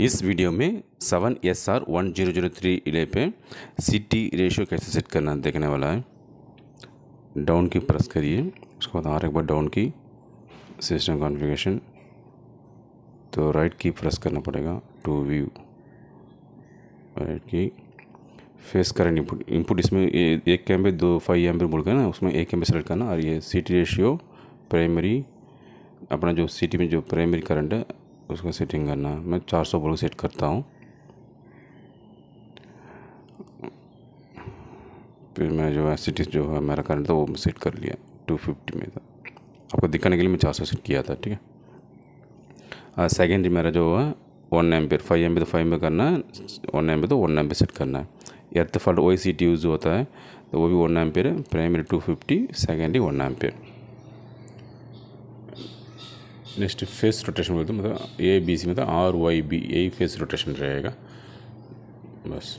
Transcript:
इस वीडियो में seven S R one zero zero three इले पे सिटी रेशियो कैसे सेट करना देखने वाला है डाउन की प्रेस करिए उसके बाद और एक बार डाउन की सिस्टम कॉन्फ़िगरेशन तो राइट की प्रेस करना पड़ेगा to view right key phase current input input इसमें एक कैम पे दो फाइव एम पे बोल ना उसमें एक एम सेलेक्ट करना और ये सिटी रेशियो प्राइमरी अपना जो सिटी में जो प्राइमरी करंट है उसका सेटिंग करना है मैं चार सौ वोल्ट सेट करता हूँ फिर मैं जो है सिटीज जो है मेरा करंट था वो सेट कर लिया टू फिफ्टी में था आपको दिखाने के लिए मैं चार सौ सेट किया था ठीक है सेकेंड मेरा जो है वन एम पे फाइव एम पे तो फाइव में करना है वन एम पे तो वन एम पे सेट करना है अर्थ फॉल्ट वही सी टी यूज़ होता है तो वो भी वन एम पे primary two fifty secondary one M पे नेक्स्ट फेस रोटेशन बोलते हैं मतलब ए बी सी मतलब आर वाई बी यही फेस रोटेशन रहेगा बस